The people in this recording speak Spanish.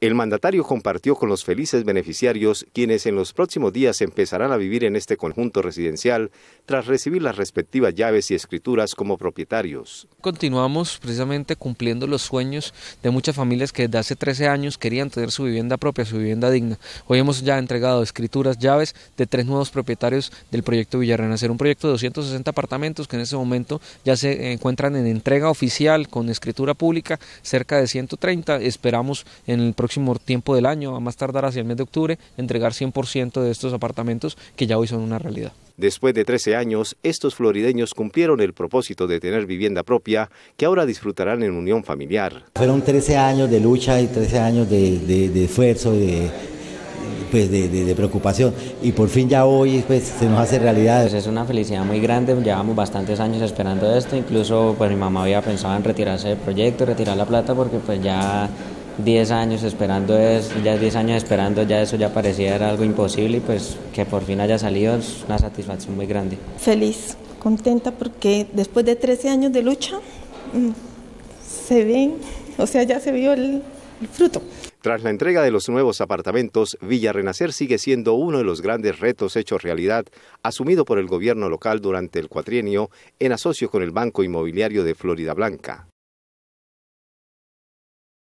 El mandatario compartió con los felices beneficiarios, quienes en los próximos días empezarán a vivir en este conjunto residencial tras recibir las respectivas llaves y escrituras como propietarios. Continuamos precisamente cumpliendo los sueños de muchas familias que desde hace 13 años querían tener su vivienda propia, su vivienda digna. Hoy hemos ya entregado escrituras, llaves de tres nuevos propietarios del proyecto Villarrenacer, un proyecto de 260 apartamentos que en este momento ya se encuentran en entrega oficial con escritura pública, cerca de 130. Esperamos en el próximo próximo tiempo del año, a más tardar hacia el mes de octubre, entregar 100% de estos apartamentos que ya hoy son una realidad. Después de 13 años, estos florideños cumplieron el propósito de tener vivienda propia que ahora disfrutarán en unión familiar. Fueron 13 años de lucha y 13 años de, esfuerzo, de, pues de, preocupación y por fin ya hoy pues se nos hace realidad. Pues es una felicidad muy grande, llevamos bastantes años esperando esto, incluso pues mi mamá había pensado en retirarse del proyecto, retirar la plata porque pues ya 10 años esperando es ya 10 años esperando, ya eso ya parecía algo imposible y pues que por fin haya salido es una satisfacción muy grande. Feliz, contenta porque después de 13 años de lucha mm, se ven, o sea, ya se vio el, fruto. Tras la entrega de los nuevos apartamentos, Villa Renacer sigue siendo uno de los grandes retos hechos realidad, asumido por el gobierno local durante el cuatrienio en asocio con el Banco Inmobiliario de Florida Blanca.